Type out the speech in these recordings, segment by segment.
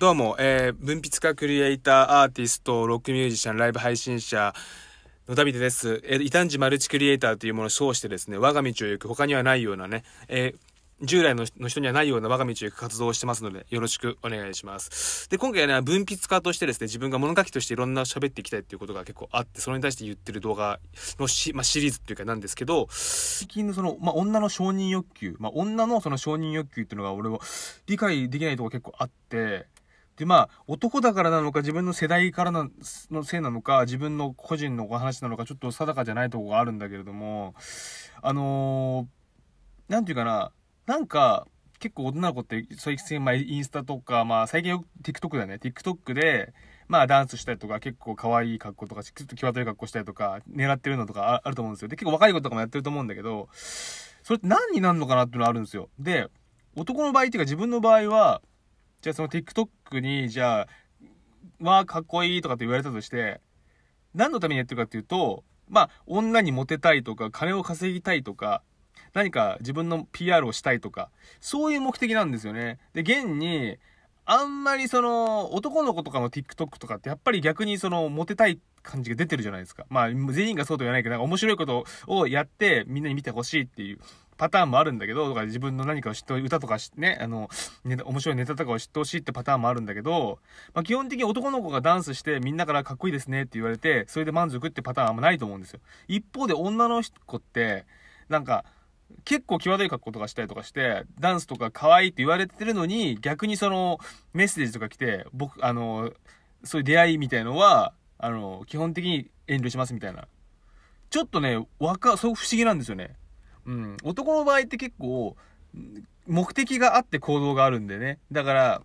どうも、えー、文筆家クリエイター、アーティスト、ロックミュージシャン、ライブ配信者、のダビデです。えー、異端児マルチクリエイターというものを称してですね、我が道を行く、他にはないようなね、えー、従来の人にはないような我が道を行く活動をしてますので、よろしくお願いします。で、今回はね、文筆家としてですね、自分が物書きとしていろんな喋っていきたいっていうことが結構あって、それに対して言ってる動画のし、まあ、シリーズっていうかなんですけど、最近のその、まあ、女の承認欲求、まあ、女のその承認欲求っていうのが俺は理解できないとこ結構あって、で、まあ、男だからなのか、自分の世代からのせいなのか、自分の個人のお話なのか、ちょっと定かじゃないとこがあるんだけれども、あのー、なんていうかな、なんか、結構女の子って、そういう、まあ、インスタとか、まあ、最近よく TikTok だね、TikTok で、まあ、ダンスしたりとか、結構可愛い格好とか、ちょっと際どい格好したりとか、狙ってるのとかあると思うんですよ。で、結構若い子とかもやってると思うんだけど、それって何になるのかなっていうのはあるんですよ。で、男の場合っていうか自分の場合は、じゃあその TikTok に、じゃあ、わあ、かっこいいとかって言われたとして、何のためにやってるかっていうと、まあ、女にモテたいとか、金を稼ぎたいとか、何か自分の PR をしたいとか、そういう目的なんですよね。で、現に、あんまりその、男の子とかの TikTok とかってやっぱり逆にその、モテたい感じが出てるじゃないですか。まあ、全員がそうとは言わないけど、なんか面白いことをやってみんなに見てほしいっていう。パターンもあるんだけど、とか自分の何かを知って歌とかね、あの、ね、面白いネタとかを知ってほしいってパターンもあるんだけど、まあ、基本的に男の子がダンスしてみんなからかっこいいですねって言われて、それで満足ってパターンあんまないと思うんですよ。一方で女の子って、なんか、結構際どい格好とかしたりとかして、ダンスとか可愛いって言われてるのに、逆にその、メッセージとか来て、僕、あの、そういう出会いみたいのは、あの、基本的に遠慮しますみたいな。ちょっとね、わか、そう不思議なんですよね。うん、男の場合って結構、目的があって行動があるんでね。だから、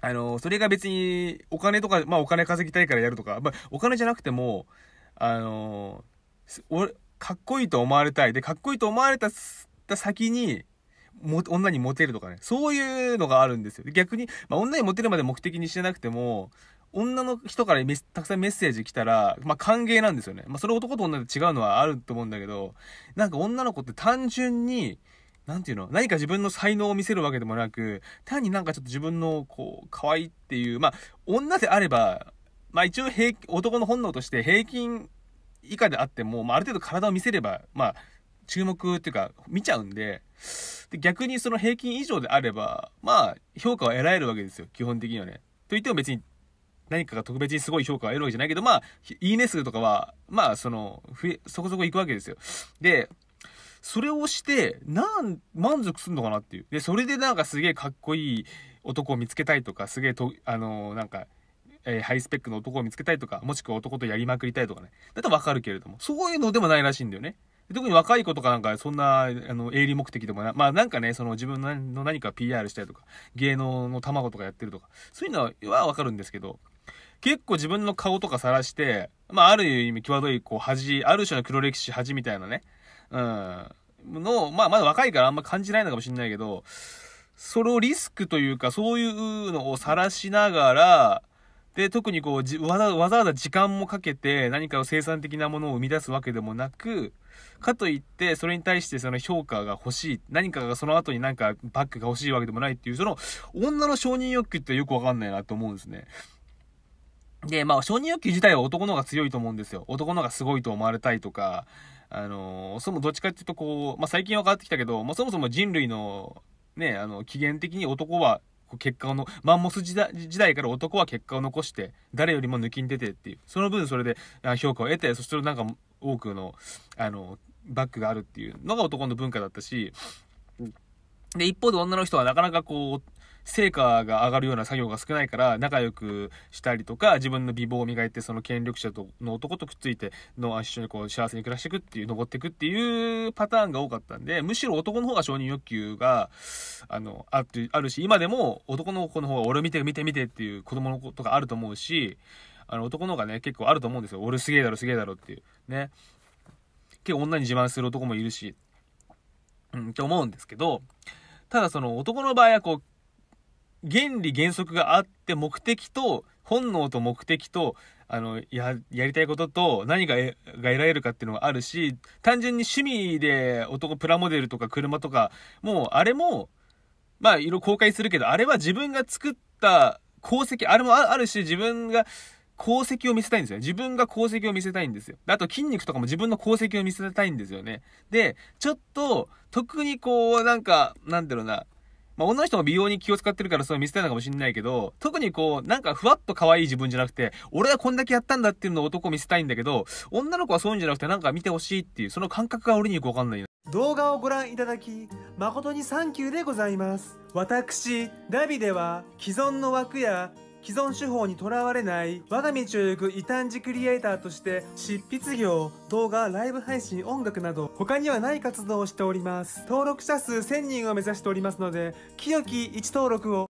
あの、それが別に、お金とか、まあお金稼ぎたいからやるとか、まあお金じゃなくても、あの、俺、かっこいいと思われたい。で、かっこいいと思われた先に、も、女にモテるとかね。そういうのがあるんですよ。逆に、まあ女にモテるまで目的にしてなくても、女の人からたくさんメッセージ来たら、まあ、歓迎なんですよね。まあ、それ男と女で違うのはあると思うんだけど、なんか女の子って単純に、なんていうの何か自分の才能を見せるわけでもなく、単になんかちょっと自分の、こう、可愛いっていう、まあ、女であれば、まあ一応平、男の本能として平均以下であっても、まあある程度体を見せれば、まあ、注目っていうか、見ちゃうんで、で逆にその平均以上であれば、まあ、評価を得られるわけですよ、基本的にはね。と言っても別に何かが特別にすごい評価を得るわけじゃないけど、まあ、いいね数とかは、まあ、その、え、そこそこ行くわけですよ。で、それをして、なん、満足すんのかなっていう。で、それでなんかすげえかっこいい男を見つけたいとか、すげえと、あのー、なんか、えー、ハイスペックの男を見つけたいとか、もしくは男とやりまくりたいとかね。だとわかるけれども、そういうのでもないらしいんだよね。特に若い子とかなんか、そんな、あの、営利目的でもな、まあなんかね、その自分の何か PR したりとか、芸能の卵とかやってるとか、そういうのはわかるんですけど、結構自分の顔とかさらして、まあ、ある意味、際どい、こう、恥、ある種の黒歴史、恥みたいなね、うん、の、まあ、まだ若いからあんま感じないのかもしれないけど、それをリスクというか、そういうのを晒しながら、で、特にこう、わざわざ時間もかけて何かを生産的なものを生み出すわけでもなく、かといって、それに対してその評価が欲しい、何かがその後になんかバックが欲しいわけでもないっていう、その女の承認欲求ってよくわかんないなと思うんですね。で、まあ、承認欲求自体は男の方が強いと思うんですよ。男の方がすごいと思われたいとか、あのー、そもどっちかっていうとこう、まあ、最近は変わってきたけど、まあ、そもそも人類の、ね、あの、起源的に男は、結果をの、マンモス時代時代から男は結果を残して、誰よりも抜きに出てっていう、その分それで評価を得て、そしてなんか多くの、あの、バックがあるっていうのが男の文化だったし、で、一方で女の人はなかなかこう、成果が上がるような作業が少ないから仲良くしたりとか自分の美貌を磨いてその権力者との男とくっついての一緒にこう幸せに暮らしていくっていう登っていくっていうパターンが多かったんでむしろ男の方が承認欲求があのあってあるし今でも男の子の方が俺見て見て見てっていう子供の子とかあると思うしあの男の方がね結構あると思うんですよ俺すげえだろすげえだろっていうね結構女に自慢する男もいるしうんって思うんですけどただその男の場合はこう原理原則があって目的と本能と目的とあのやりたいことと何がが得られるかっていうのがあるし単純に趣味で男プラモデルとか車とかもうあれもまあ色公開するけどあれは自分が作った功績あれもあるし自分が功績を見せたいんですよ。自分が功績を見せたいんですよ。あと筋肉とかも自分の功績を見せたいんですよね。で、ちょっと、特にこう、なんか、なんだろうな、まあ、女の人も美容に気を使ってるからそれ見せたいのかもしんないけど、特にこう、なんかふわっと可愛い自分じゃなくて、俺はこんだけやったんだっていうのを男見せたいんだけど、女の子はそういうんじゃなくてなんか見てほしいっていう、その感覚が俺によくわかんない動画をご覧いただき、誠にサンキューでございます。私、ダビデは、既存の枠や既存手法にとらわれない我が道を行く異端児クリエイターとして執筆業、動画、ライブ配信、音楽など他にはない活動をしております。登録者数1000人を目指しておりますので、清き1登録を